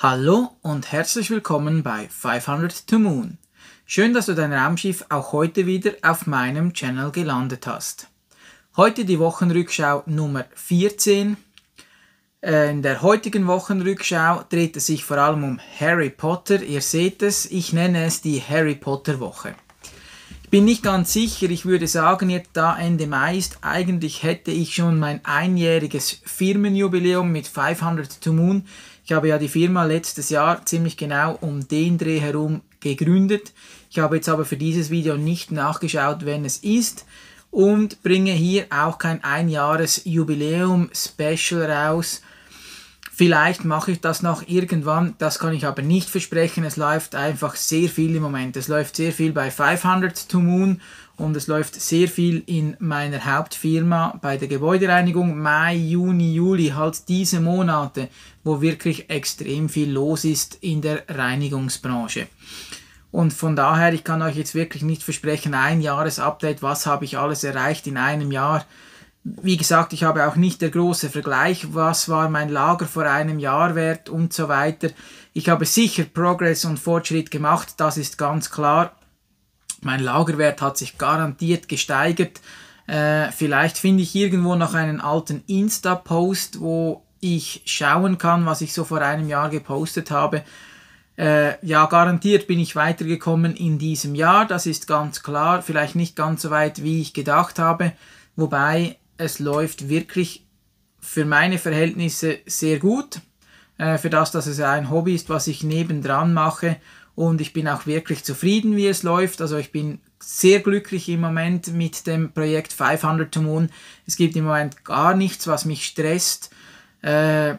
Hallo und herzlich willkommen bei 500 to Moon. Schön, dass du dein Raumschiff auch heute wieder auf meinem Channel gelandet hast. Heute die Wochenrückschau Nummer 14. Äh, in der heutigen Wochenrückschau dreht es sich vor allem um Harry Potter. Ihr seht es, ich nenne es die Harry Potter Woche. Ich bin nicht ganz sicher, ich würde sagen, jetzt da Ende Mai ist, eigentlich hätte ich schon mein einjähriges Firmenjubiläum mit 500 to Moon ich habe ja die Firma letztes Jahr ziemlich genau um den Dreh herum gegründet. Ich habe jetzt aber für dieses Video nicht nachgeschaut, wenn es ist und bringe hier auch kein Einjahres-Jubiläum-Special raus, Vielleicht mache ich das noch irgendwann, das kann ich aber nicht versprechen. Es läuft einfach sehr viel im Moment. Es läuft sehr viel bei 500 to Moon und es läuft sehr viel in meiner Hauptfirma bei der Gebäudereinigung. Mai, Juni, Juli, halt diese Monate, wo wirklich extrem viel los ist in der Reinigungsbranche. Und von daher, ich kann euch jetzt wirklich nicht versprechen, ein Jahresupdate, was habe ich alles erreicht in einem Jahr wie gesagt, ich habe auch nicht der große Vergleich, was war mein Lager vor einem Jahr wert und so weiter. Ich habe sicher Progress und Fortschritt gemacht, das ist ganz klar. Mein Lagerwert hat sich garantiert gesteigert. Äh, vielleicht finde ich irgendwo noch einen alten Insta-Post, wo ich schauen kann, was ich so vor einem Jahr gepostet habe. Äh, ja, garantiert bin ich weitergekommen in diesem Jahr, das ist ganz klar. Vielleicht nicht ganz so weit, wie ich gedacht habe. Wobei es läuft wirklich für meine Verhältnisse sehr gut, äh, für das, dass es ein Hobby ist, was ich nebendran mache. Und ich bin auch wirklich zufrieden, wie es läuft. Also ich bin sehr glücklich im Moment mit dem Projekt 500 to Moon. Es gibt im Moment gar nichts, was mich stresst äh,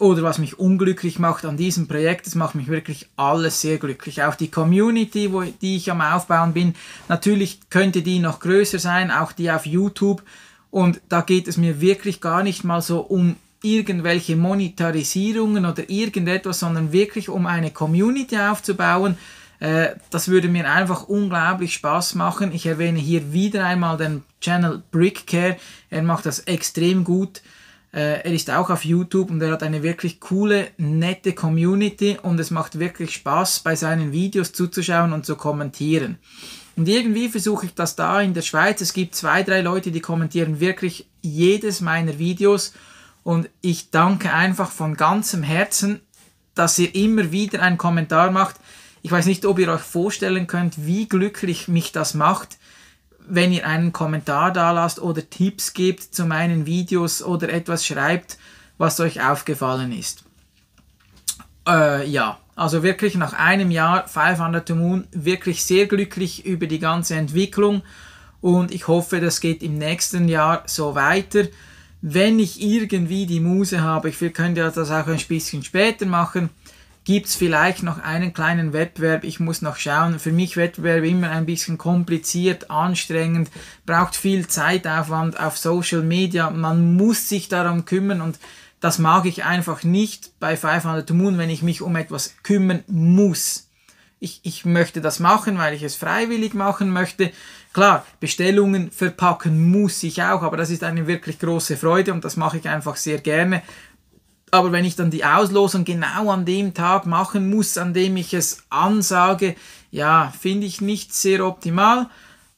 oder was mich unglücklich macht an diesem Projekt. Es macht mich wirklich alles sehr glücklich. Auch die Community, wo, die ich am Aufbauen bin. Natürlich könnte die noch größer sein, auch die auf YouTube. Und da geht es mir wirklich gar nicht mal so um irgendwelche Monetarisierungen oder irgendetwas, sondern wirklich um eine Community aufzubauen. Äh, das würde mir einfach unglaublich Spaß machen. Ich erwähne hier wieder einmal den Channel Brickcare. Er macht das extrem gut. Äh, er ist auch auf YouTube und er hat eine wirklich coole, nette Community und es macht wirklich Spaß, bei seinen Videos zuzuschauen und zu kommentieren. Und irgendwie versuche ich das da in der Schweiz. Es gibt zwei, drei Leute, die kommentieren wirklich jedes meiner Videos. Und ich danke einfach von ganzem Herzen, dass ihr immer wieder einen Kommentar macht. Ich weiß nicht, ob ihr euch vorstellen könnt, wie glücklich mich das macht, wenn ihr einen Kommentar da lasst oder Tipps gebt zu meinen Videos oder etwas schreibt, was euch aufgefallen ist. Äh, ja. Also wirklich nach einem Jahr 500 to Moon wirklich sehr glücklich über die ganze Entwicklung und ich hoffe, das geht im nächsten Jahr so weiter. Wenn ich irgendwie die Muse habe, ich könnte ja das auch ein bisschen später machen, gibt es vielleicht noch einen kleinen Wettbewerb. Ich muss noch schauen. Für mich Wettbewerb immer ein bisschen kompliziert, anstrengend, braucht viel Zeitaufwand auf Social Media. Man muss sich darum kümmern und das mag ich einfach nicht bei 500 to Moon, wenn ich mich um etwas kümmern muss. Ich, ich möchte das machen, weil ich es freiwillig machen möchte. Klar, Bestellungen verpacken muss ich auch, aber das ist eine wirklich große Freude und das mache ich einfach sehr gerne. Aber wenn ich dann die Auslosung genau an dem Tag machen muss, an dem ich es ansage, ja, finde ich nicht sehr optimal.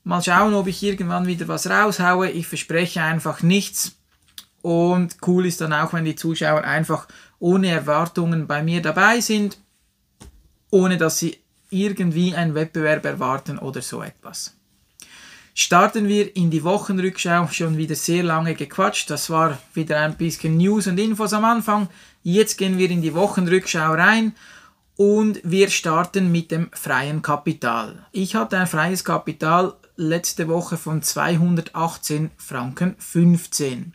Mal schauen, ob ich irgendwann wieder was raushaue. Ich verspreche einfach nichts. Und cool ist dann auch, wenn die Zuschauer einfach ohne Erwartungen bei mir dabei sind, ohne dass sie irgendwie einen Wettbewerb erwarten oder so etwas. Starten wir in die Wochenrückschau. Schon wieder sehr lange gequatscht. Das war wieder ein bisschen News und Infos am Anfang. Jetzt gehen wir in die Wochenrückschau rein und wir starten mit dem freien Kapital. Ich hatte ein freies Kapital letzte Woche von 218 Franken 15.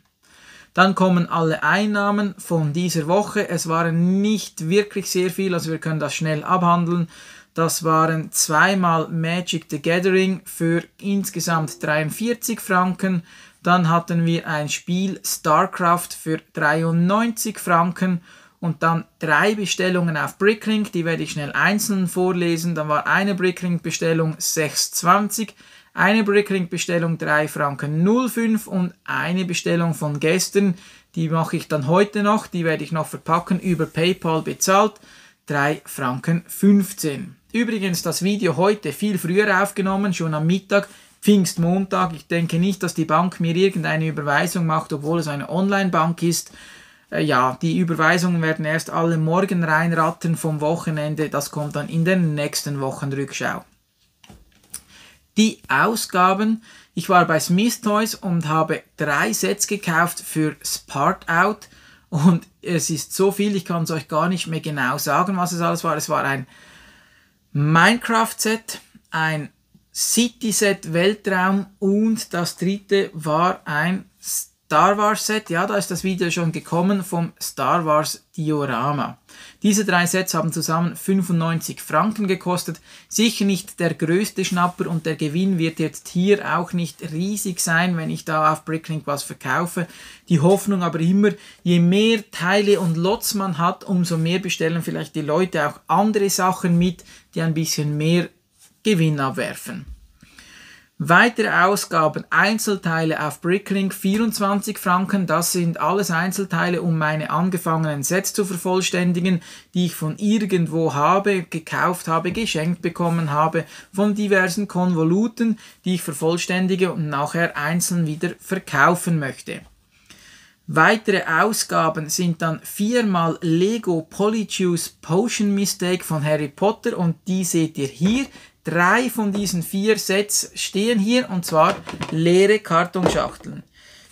Dann kommen alle Einnahmen von dieser Woche. Es waren nicht wirklich sehr viel, also wir können das schnell abhandeln. Das waren zweimal Magic the Gathering für insgesamt 43 Franken. Dann hatten wir ein Spiel StarCraft für 93 Franken und dann drei Bestellungen auf Bricklink, die werde ich schnell einzeln vorlesen. Dann war eine Bricklink-Bestellung 6,20, eine Bricklink-Bestellung 3 Franken 05 und eine Bestellung von gestern, die mache ich dann heute noch, die werde ich noch verpacken, über PayPal bezahlt, 3 Franken 15. Übrigens das Video heute viel früher aufgenommen, schon am Mittag, Pfingstmontag. Ich denke nicht, dass die Bank mir irgendeine Überweisung macht, obwohl es eine Online-Bank ist. Äh, ja, die Überweisungen werden erst alle morgen reinrattern vom Wochenende. Das kommt dann in der nächsten Wochenrückschau die Ausgaben. Ich war bei Smith Toys und habe drei Sets gekauft für Spart Out und es ist so viel, ich kann es euch gar nicht mehr genau sagen, was es alles war. Es war ein Minecraft-Set, ein City-Set Weltraum und das dritte war ein Star Wars-Set. Ja, da ist das Video schon gekommen vom Star Wars Diorama. Diese drei Sets haben zusammen 95 Franken gekostet. Sicher nicht der größte Schnapper und der Gewinn wird jetzt hier auch nicht riesig sein, wenn ich da auf Bricklink was verkaufe. Die Hoffnung aber immer, je mehr Teile und Lots man hat, umso mehr bestellen vielleicht die Leute auch andere Sachen mit, die ein bisschen mehr Gewinn abwerfen. Weitere Ausgaben, Einzelteile auf Bricklink 24 Franken, das sind alles Einzelteile, um meine angefangenen Sets zu vervollständigen, die ich von irgendwo habe, gekauft habe, geschenkt bekommen habe, von diversen Konvoluten, die ich vervollständige und nachher einzeln wieder verkaufen möchte. Weitere Ausgaben sind dann viermal Lego Polyjuice Potion Mistake von Harry Potter und die seht ihr hier. Drei von diesen vier Sets stehen hier und zwar leere Kartonschachteln.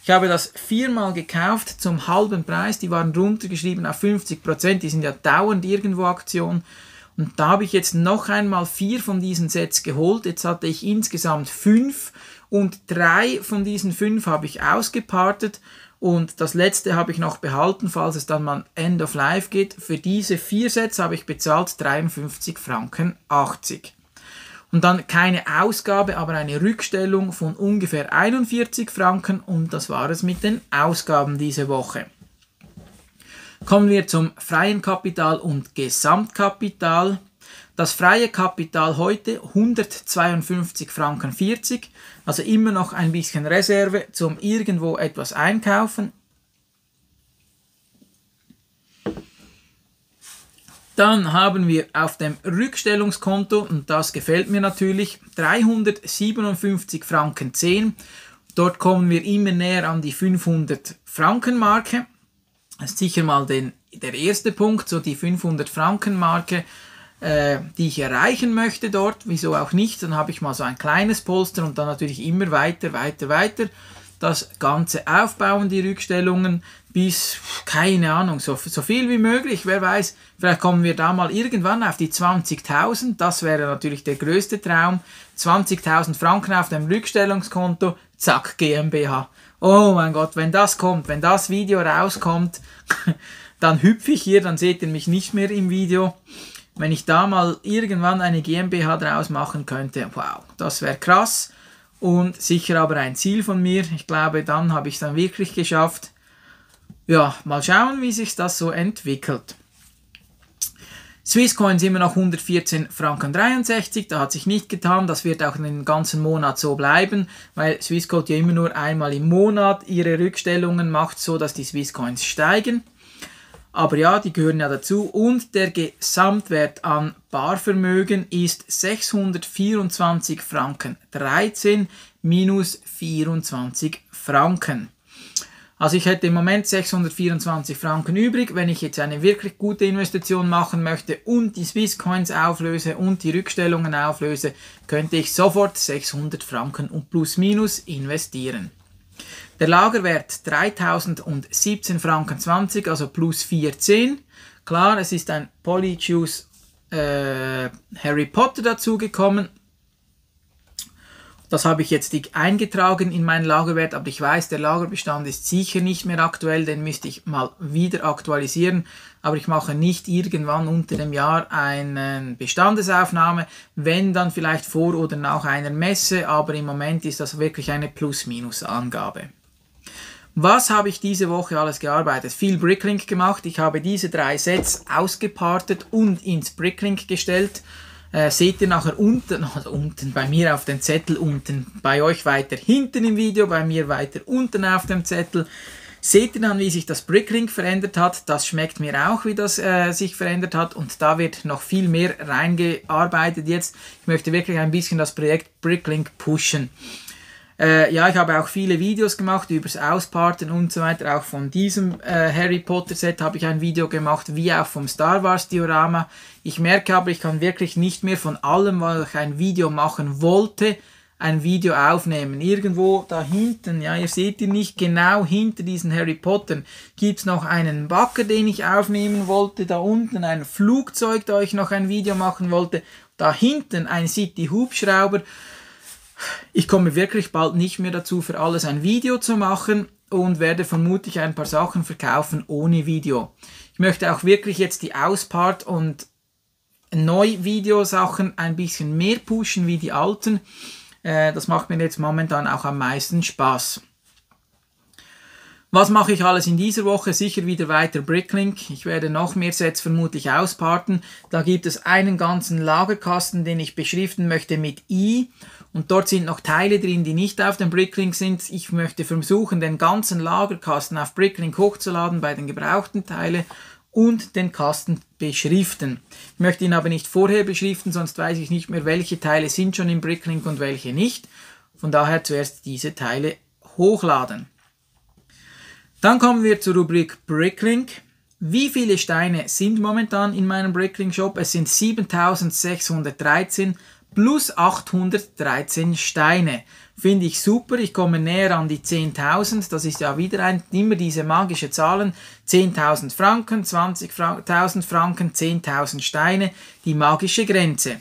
Ich habe das viermal gekauft zum halben Preis. Die waren runtergeschrieben auf 50%. Die sind ja dauernd irgendwo Aktion. Und da habe ich jetzt noch einmal vier von diesen Sets geholt. Jetzt hatte ich insgesamt fünf und drei von diesen fünf habe ich ausgepartet und das letzte habe ich noch behalten, falls es dann mal End of Life geht. Für diese vier Sets habe ich bezahlt 53 Franken 80. Und dann keine Ausgabe, aber eine Rückstellung von ungefähr 41 Franken. Und das war es mit den Ausgaben diese Woche. Kommen wir zum freien Kapital und Gesamtkapital. Das freie Kapital heute 152 Franken 40, also immer noch ein bisschen Reserve zum irgendwo etwas einkaufen, Dann haben wir auf dem Rückstellungskonto, und das gefällt mir natürlich, 357 Franken 10. Dort kommen wir immer näher an die 500 Franken Marke. Das ist sicher mal den, der erste Punkt, so die 500 Franken Marke, äh, die ich erreichen möchte dort. Wieso auch nicht? Dann habe ich mal so ein kleines Polster und dann natürlich immer weiter, weiter, weiter das Ganze aufbauen, die Rückstellungen, bis, keine Ahnung, so, so viel wie möglich. Wer weiß, vielleicht kommen wir da mal irgendwann auf die 20.000. Das wäre natürlich der größte Traum. 20.000 Franken auf dem Rückstellungskonto, zack, GmbH. Oh mein Gott, wenn das kommt, wenn das Video rauskommt, dann hüpfe ich hier, dann seht ihr mich nicht mehr im Video. Wenn ich da mal irgendwann eine GmbH draus machen könnte, wow, das wäre krass und sicher aber ein Ziel von mir. Ich glaube, dann habe ich es dann wirklich geschafft. Ja, mal schauen, wie sich das so entwickelt. Swisscoins immer noch 114 Franken 63, da hat sich nicht getan, das wird auch den ganzen Monat so bleiben, weil Swissquote ja immer nur einmal im Monat ihre Rückstellungen macht, so dass die Swisscoins steigen. Aber ja, die gehören ja dazu. Und der Gesamtwert an Barvermögen ist 624 Franken. 13 minus 24 Franken. Also ich hätte im Moment 624 Franken übrig. Wenn ich jetzt eine wirklich gute Investition machen möchte und die Swiss Coins auflöse und die Rückstellungen auflöse, könnte ich sofort 600 Franken und plus minus investieren. Der Lagerwert 3017 Franken 20, also plus 14. Klar, es ist ein Polyjuice äh, Harry Potter dazugekommen, das habe ich jetzt eingetragen in meinen Lagerwert, aber ich weiß, der Lagerbestand ist sicher nicht mehr aktuell, den müsste ich mal wieder aktualisieren. Aber ich mache nicht irgendwann unter dem Jahr eine Bestandesaufnahme, wenn dann vielleicht vor oder nach einer Messe, aber im Moment ist das wirklich eine Plus-Minus-Angabe. Was habe ich diese Woche alles gearbeitet? Viel Bricklink gemacht. Ich habe diese drei Sets ausgepartet und ins Bricklink gestellt äh, seht ihr nachher unten, also unten bei mir auf dem Zettel, unten bei euch weiter hinten im Video, bei mir weiter unten auf dem Zettel. Seht ihr dann, wie sich das Bricklink verändert hat. Das schmeckt mir auch, wie das äh, sich verändert hat. Und da wird noch viel mehr reingearbeitet jetzt. Ich möchte wirklich ein bisschen das Projekt Bricklink pushen. Äh, ja, ich habe auch viele Videos gemacht übers Ausparten und so weiter. Auch von diesem äh, Harry Potter Set habe ich ein Video gemacht, wie auch vom Star Wars Diorama. Ich merke aber, ich kann wirklich nicht mehr von allem, was ich ein Video machen wollte, ein Video aufnehmen. Irgendwo da hinten, ja, ihr seht ihn nicht, genau hinter diesen Harry Potter es noch einen Bagger, den ich aufnehmen wollte, da unten ein Flugzeug, da ich noch ein Video machen wollte, da hinten ein City Hubschrauber ich komme wirklich bald nicht mehr dazu, für alles ein Video zu machen und werde vermutlich ein paar Sachen verkaufen ohne Video. Ich möchte auch wirklich jetzt die Auspart und Neu-Videosachen ein bisschen mehr pushen wie die alten. Äh, das macht mir jetzt momentan auch am meisten Spaß. Was mache ich alles in dieser Woche? Sicher wieder weiter Bricklink. Ich werde noch mehr Sets vermutlich ausparten. Da gibt es einen ganzen Lagerkasten, den ich beschriften möchte mit I. Und dort sind noch Teile drin, die nicht auf dem Bricklink sind. Ich möchte versuchen, den ganzen Lagerkasten auf Bricklink hochzuladen bei den gebrauchten Teilen und den Kasten beschriften. Ich möchte ihn aber nicht vorher beschriften, sonst weiß ich nicht mehr, welche Teile sind schon im Bricklink und welche nicht. Von daher zuerst diese Teile hochladen. Dann kommen wir zur Rubrik Bricklink. Wie viele Steine sind momentan in meinem Bricklink Shop? Es sind 7613 plus 813 Steine. Finde ich super, ich komme näher an die 10.000, das ist ja wieder ein, immer diese magische Zahlen, 10.000 Franken, 20.000 Franken, 10.000 Steine, die magische Grenze.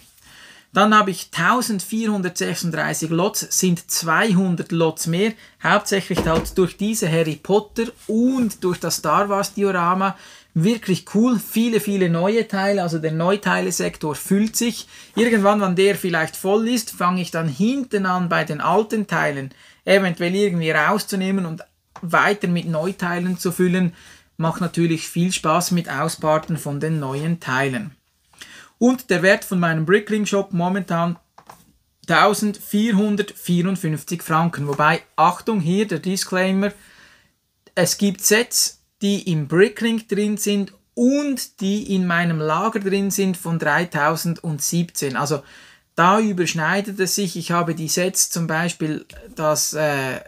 Dann habe ich 1436 Lots, sind 200 Lots mehr, hauptsächlich halt durch diese Harry Potter und durch das Star Wars Diorama. Wirklich cool, viele, viele neue Teile, also der Neuteilesektor füllt sich. Irgendwann, wenn der vielleicht voll ist, fange ich dann hinten an bei den alten Teilen eventuell irgendwie rauszunehmen und weiter mit Neuteilen zu füllen. Macht natürlich viel Spaß mit Ausparten von den neuen Teilen und der Wert von meinem Brickling Shop momentan 1454 Franken. Wobei, Achtung hier, der Disclaimer, es gibt Sets, die im Bricklink drin sind und die in meinem Lager drin sind von 3017. Also da überschneidet es sich. Ich habe die Sets zum Beispiel das äh,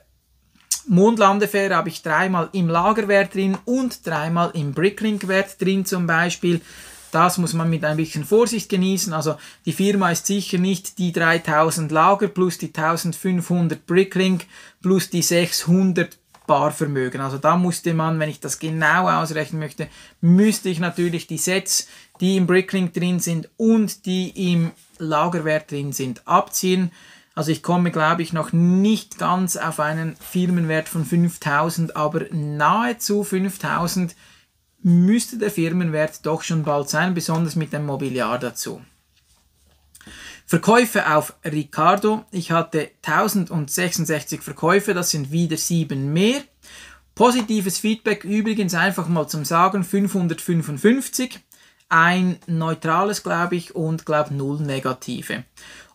Mondlandefähre habe ich dreimal im Lagerwert drin und dreimal im Bricklink-Wert drin zum Beispiel das muss man mit ein bisschen Vorsicht genießen. Also die Firma ist sicher nicht die 3000 Lager plus die 1500 Bricklink plus die 600 Barvermögen. Also da musste man, wenn ich das genau ausrechnen möchte, müsste ich natürlich die Sets, die im Bricklink drin sind und die im Lagerwert drin sind, abziehen. Also ich komme, glaube ich, noch nicht ganz auf einen Firmenwert von 5000, aber nahezu 5000 müsste der Firmenwert doch schon bald sein, besonders mit dem Mobiliar dazu. Verkäufe auf Ricardo. Ich hatte 1066 Verkäufe, das sind wieder sieben mehr. Positives Feedback übrigens einfach mal zum Sagen 555, ein neutrales glaube ich und glaube null negative.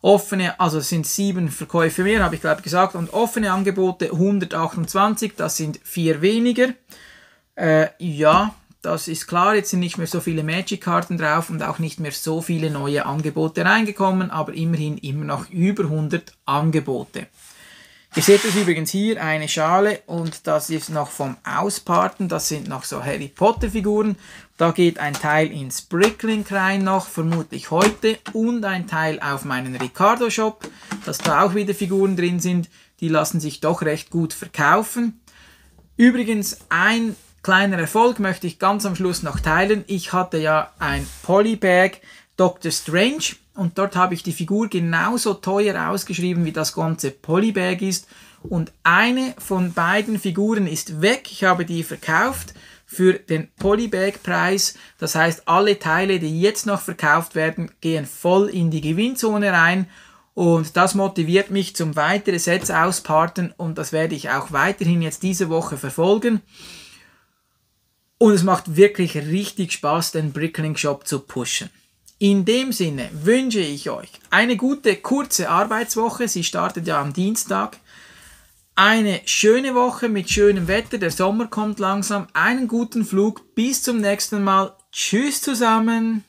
Offene, also sind sieben Verkäufe mehr, habe ich glaube gesagt, und offene Angebote 128, das sind vier weniger. Äh, ja, das ist klar, jetzt sind nicht mehr so viele Magic-Karten drauf und auch nicht mehr so viele neue Angebote reingekommen, aber immerhin immer noch über 100 Angebote. Ihr seht das übrigens hier, eine Schale und das ist noch vom Ausparten, das sind noch so Harry Potter Figuren. Da geht ein Teil ins Bricklink rein noch, vermutlich heute und ein Teil auf meinen Ricardo Shop, dass da auch wieder Figuren drin sind, die lassen sich doch recht gut verkaufen. Übrigens ein Kleiner Erfolg möchte ich ganz am Schluss noch teilen. Ich hatte ja ein Polybag Dr. Strange und dort habe ich die Figur genauso teuer ausgeschrieben, wie das ganze Polybag ist. Und eine von beiden Figuren ist weg. Ich habe die verkauft für den Polybag-Preis. Das heißt, alle Teile, die jetzt noch verkauft werden, gehen voll in die Gewinnzone rein. Und das motiviert mich zum weiteren Sets ausparten und das werde ich auch weiterhin jetzt diese Woche verfolgen. Und es macht wirklich richtig Spaß, den Brickling Shop zu pushen. In dem Sinne wünsche ich euch eine gute, kurze Arbeitswoche. Sie startet ja am Dienstag. Eine schöne Woche mit schönem Wetter. Der Sommer kommt langsam. Einen guten Flug. Bis zum nächsten Mal. Tschüss zusammen.